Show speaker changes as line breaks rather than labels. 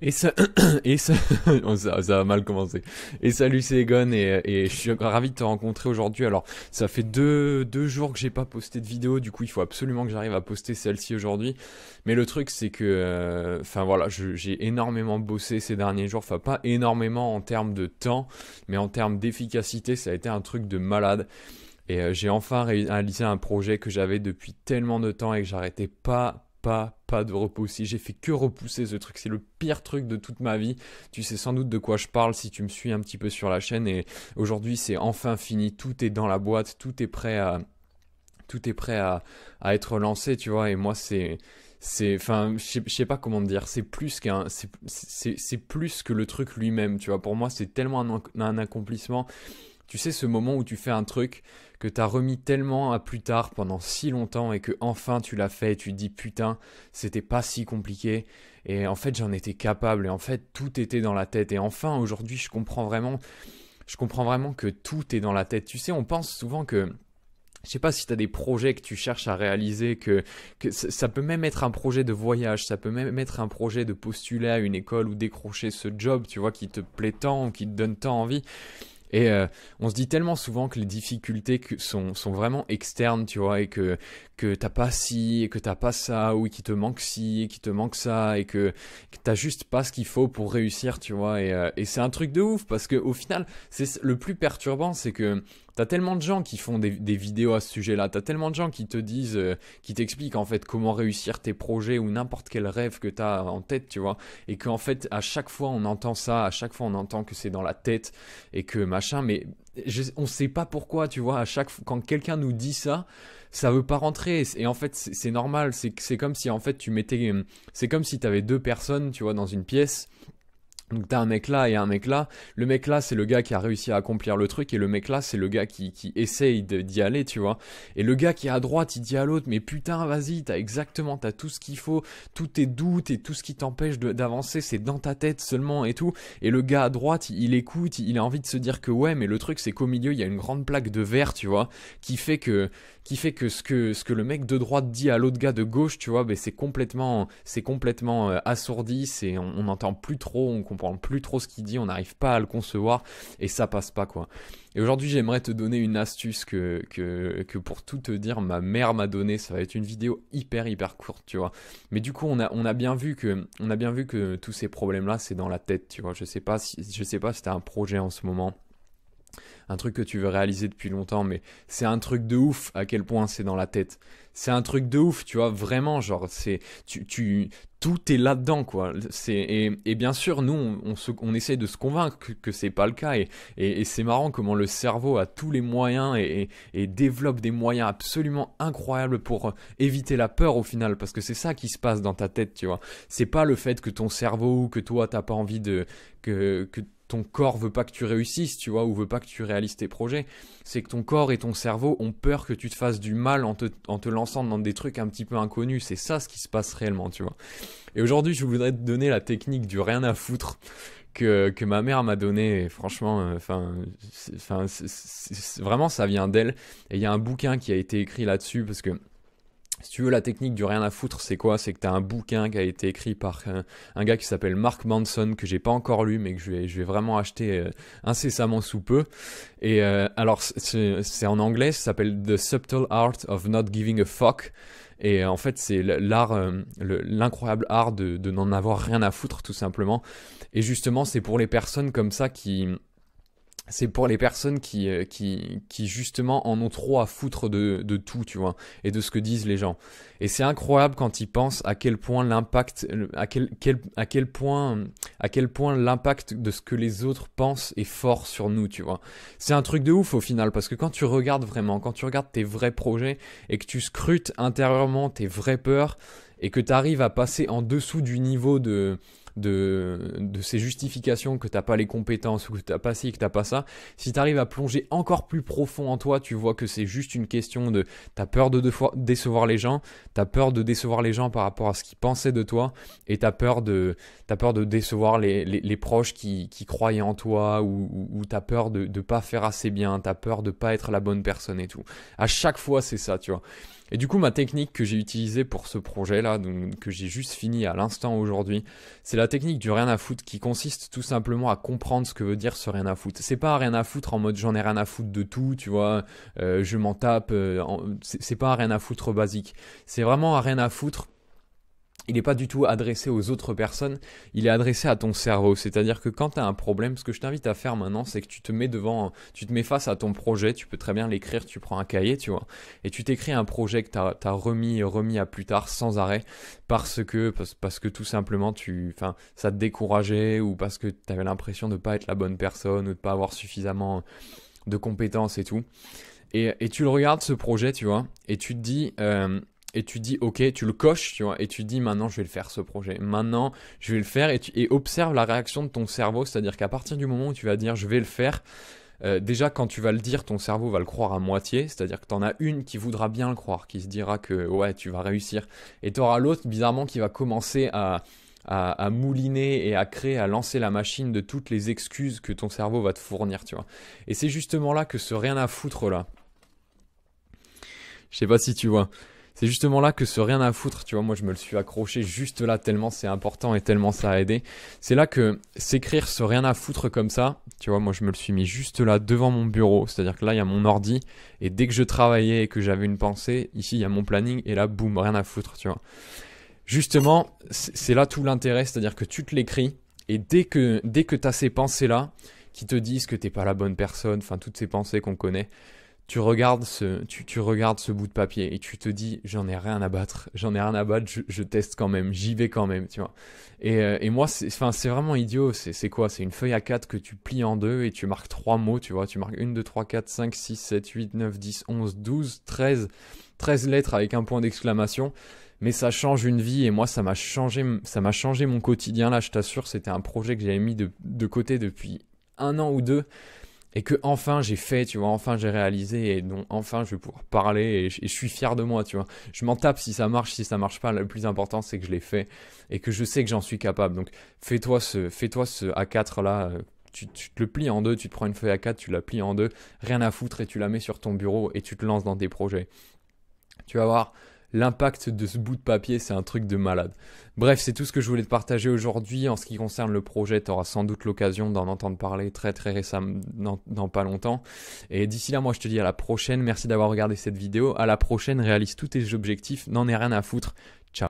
Et ça, et oh, ça, ça, a mal commencé. Et salut c'est et, et je suis ravi de te rencontrer aujourd'hui. Alors, ça fait deux, jours que j'ai pas posté de vidéo, du coup, il faut absolument que j'arrive à poster celle-ci aujourd'hui. Mais le truc, c'est que, euh, enfin voilà, j'ai énormément bossé ces derniers jours. Enfin, pas énormément en termes de temps, mais en termes d'efficacité, ça a été un truc de malade. Et euh, j'ai enfin réalisé un projet que j'avais depuis tellement de temps et que j'arrêtais pas pas, pas de repos. Si j'ai fait que repousser ce truc, c'est le pire truc de toute ma vie. Tu sais sans doute de quoi je parle si tu me suis un petit peu sur la chaîne. Et aujourd'hui, c'est enfin fini. Tout est dans la boîte, tout est prêt à, tout est prêt à, être lancé, tu vois. Et moi, c'est, c'est, enfin, je sais pas comment dire. C'est plus qu'un, c'est plus que le truc lui-même, tu vois. Pour moi, c'est tellement un, un accomplissement tu sais ce moment où tu fais un truc que t'as remis tellement à plus tard pendant si longtemps et que enfin tu l'as fait et tu te dis putain, c'était pas si compliqué et en fait j'en étais capable et en fait tout était dans la tête et enfin aujourd'hui je comprends vraiment je comprends vraiment que tout est dans la tête. Tu sais, on pense souvent que je sais pas si tu as des projets que tu cherches à réaliser, que, ça, peut même être un projet de voyage, ça peut même être un projet de postuler à une école ou décrocher ce job, tu vois, qui te plaît tant ou qui te donne tant envie. Et euh, on se dit tellement souvent que les difficultés sont, sont vraiment externes, tu vois, et que, que t'as pas ci, et que t'as pas ça, ou qu'il te manque ci, et qu'il te manque ça, et que, que t'as juste pas ce qu'il faut pour réussir, tu vois. Et, euh, et c'est un truc de ouf, parce que au final, c'est le plus perturbant, c'est que T'as tellement de gens qui font des, vidéos à ce sujet-là, t'as tellement de gens qui te disent, euh, qui t'expliquent en fait comment réussir tes projets ou n'importe quel rêve que t'as en tête, tu vois, et qu'en fait à chaque fois on entend ça, à chaque fois on entend que c'est dans la tête et que machin, mais on sait pas pourquoi, tu vois, à chaque quand quelqu'un nous dit ça, ça veut pas rentrer. Et en fait, c'est normal. C'est comme si en fait tu mettais, euh, c'est comme si t'avais deux personnes, tu vois, dans une pièce. Donc t'as un mec là et un mec là. Le mec là, c'est le gars qui a réussi à accomplir le truc et le mec là, c'est le gars qui, qui essaye d'y aller, tu vois. Et le gars qui est à droite, il dit à l'autre, mais putain, vas-y, t'as exactement, t'as tout ce qu'il faut, tous tes doutes et tout ce qui t'empêche d'avancer, c'est dans ta tête seulement et tout. Et le gars à droite, il, écoute, il a envie de se dire que ouais, mais le truc c'est qu'au milieu, il y a une grande plaque de verre, tu vois, qui fait que qui fait que ce que ce que le mec de droite dit à l'autre gars de gauche, tu vois, ben, c'est complètement c'est complètement euh, assourdi, c'est on n'entend plus trop, on comprend plus trop ce qu'il dit, on n'arrive pas à le concevoir et ça passe pas quoi. Et aujourd'hui, j'aimerais te donner une astuce que, que, pour tout te dire, ma mère m'a donné. Ça va être une vidéo hyper, hyper courte, tu vois. Mais du coup, on a, on a bien vu que, on a bien vu que tous ces problèmes-là, c'est dans la tête, tu vois. Je sais pas si, je sais pas si un projet en ce moment un truc que tu veux réaliser depuis longtemps, mais c'est un truc de ouf à quel point c'est dans la tête. C'est un truc de ouf, tu vois, vraiment, genre, c'est, tu, tout est là-dedans, quoi. C'est, et, bien sûr, nous, on, on, essaye de se convaincre que, c'est pas le cas, et, c'est marrant comment le cerveau a tous les moyens et, développe des moyens absolument incroyables pour éviter la peur au final, parce que c'est ça qui se passe dans ta tête, tu vois. C'est pas le fait que ton cerveau ou que toi, t'as pas envie de, ton corps veut pas que tu réussisses, tu vois, ou veut pas que tu réalises tes projets. C'est que ton corps et ton cerveau ont peur que tu te fasses du mal en te, lançant dans des trucs un petit peu inconnus. C'est ça ce qui se passe réellement, tu vois. Et aujourd'hui, je voudrais te donner la technique du rien à foutre que, ma mère m'a donnée. franchement, euh, enfin, vraiment, ça vient d'elle. Et il y a un bouquin qui a été écrit là-dessus parce que si tu veux, la technique du rien à foutre, c'est quoi C'est que tu as un bouquin qui a été écrit par un, gars qui s'appelle Mark Manson, que j'ai pas encore lu, mais que je vais, vraiment acheter euh, incessamment sous peu. Et euh, alors, c'est en anglais, ça s'appelle The Subtle Art of Not Giving a Fuck. Et euh, en fait, c'est l'art, l'incroyable art de, de n'en avoir rien à foutre, tout simplement. Et justement, c'est pour les personnes comme ça qui, c'est pour les personnes euh, qui, qui, justement en ont trop à foutre de, de, tout, tu vois, et de ce que disent les gens. Et c'est incroyable quand ils pensent à quel point l'impact, euh, à quel, quel, à quel point, à quel point l'impact de ce que les autres pensent est fort sur nous, tu vois. C'est un truc de ouf au final, parce que quand tu regardes vraiment, quand tu regardes tes vrais projets et que tu scrutes intérieurement tes vraies peurs et que tu arrives à passer en dessous du niveau de, de, ces justifications que t'as pas les compétences ou que t'as pas ci, que t'as pas ça, si tu arrives à plonger encore plus profond en toi, tu vois que c'est juste une question de t'as peur de décevoir les gens, tu as peur de décevoir les gens par rapport à ce qu'ils pensaient de toi, et t'as peur de as peur de décevoir les, proches qui, croyaient en toi, ou, ou, as t'as peur de ne pas faire assez bien, tu as peur de pas être la bonne personne et tout. À chaque fois, c'est ça, tu vois. Et du coup, ma technique que j'ai utilisée pour ce projet-là, que j'ai juste fini à l'instant aujourd'hui, c'est la technique du rien à foutre qui consiste tout simplement à comprendre ce que veut dire ce rien à foutre. C'est pas rien à foutre en mode j'en ai rien à foutre de tout, tu vois, euh, je m'en tape, euh, c'est pas rien à foutre basique. C'est vraiment rien à foutre il n'est pas du tout adressé aux autres personnes, il est adressé à ton cerveau. C'est-à-dire que quand tu as un problème, ce que je t'invite à faire maintenant, c'est que tu te mets devant, tu te mets face à ton projet, tu peux très bien l'écrire, tu prends un cahier, tu vois, et tu t'écris un projet que tu as, remis remis à plus tard sans arrêt parce que, parce, que tout simplement, tu, ça te décourageait ou parce que tu avais l'impression de ne pas être la bonne personne ou de ne pas avoir suffisamment de compétences et tout. Et, tu le regardes, ce projet, tu vois, et tu te dis... Euh, et tu dis ok, tu le coches, tu vois, et tu dis maintenant je vais le faire ce projet, maintenant je vais le faire, et, observe la réaction de ton cerveau, c'est-à-dire qu'à partir du moment où tu vas dire je vais le faire, euh, déjà quand tu vas le dire, ton cerveau va le croire à moitié, c'est-à-dire que tu en as une qui voudra bien le croire, qui se dira que ouais tu vas réussir, et tu auras l'autre bizarrement qui va commencer à, à, mouliner et à créer, à lancer la machine de toutes les excuses que ton cerveau va te fournir, tu vois. Et c'est justement là que ce rien à foutre là. Je sais pas si tu vois c'est justement là que ce rien à foutre, tu vois, moi je me le suis accroché juste là tellement c'est important et tellement ça a aidé. C'est là que s'écrire ce rien à foutre comme ça, tu vois, moi je me le suis mis juste là devant mon bureau, c'est-à-dire que là il y a mon ordi et dès que je travaillais et que j'avais une pensée, ici il y a mon planning et là boum, rien à foutre, tu vois. Justement, c'est là tout l'intérêt, c'est-à-dire que tu te l'écris et dès que dès que tu as ces pensées là qui te disent que t'es pas la bonne personne, enfin toutes ces pensées qu'on connaît, tu regardes ce, tu, tu, regardes ce bout de papier et tu te dis, j'en ai rien à battre, j'en ai rien à battre, je, teste quand même, j'y vais quand même, tu vois. Et, euh, et moi, c'est vraiment idiot, c'est quoi C'est une feuille à 4 que tu plies en deux et tu marques trois mots, tu vois. Tu marques 1, 2, 3, 4, 5, 6, 7, 8, 9, 10, 11, 12, 13, 13 lettres avec un point d'exclamation. Mais ça change une vie et moi, ça m'a changé, ça m'a changé mon quotidien là, je t'assure. C'était un projet que j'avais mis de, de côté depuis un an ou deux et que enfin j'ai fait, tu vois, enfin j'ai réalisé et donc enfin je vais pouvoir parler et je, suis fier de moi, tu vois. Je m'en tape si ça marche, si ça marche pas. Le plus important c'est que je l'ai fait et que je sais que j'en suis capable. Donc fais-toi ce, fais-toi ce A4 là. Euh, tu, tu, te le plies en deux, tu te prends une feuille A4, tu la plies en deux, rien à foutre et tu la mets sur ton bureau et tu te lances dans tes projets. Tu vas voir, l'impact de ce bout de papier, c'est un truc de malade. Bref, c'est tout ce que je voulais te partager aujourd'hui. En ce qui concerne le projet, tu auras sans doute l'occasion d'en entendre parler très très récemment, dans, pas longtemps. Et d'ici là, moi je te dis à la prochaine. Merci d'avoir regardé cette vidéo. À la prochaine, réalise tous tes objectifs. N'en ai rien à foutre. Ciao.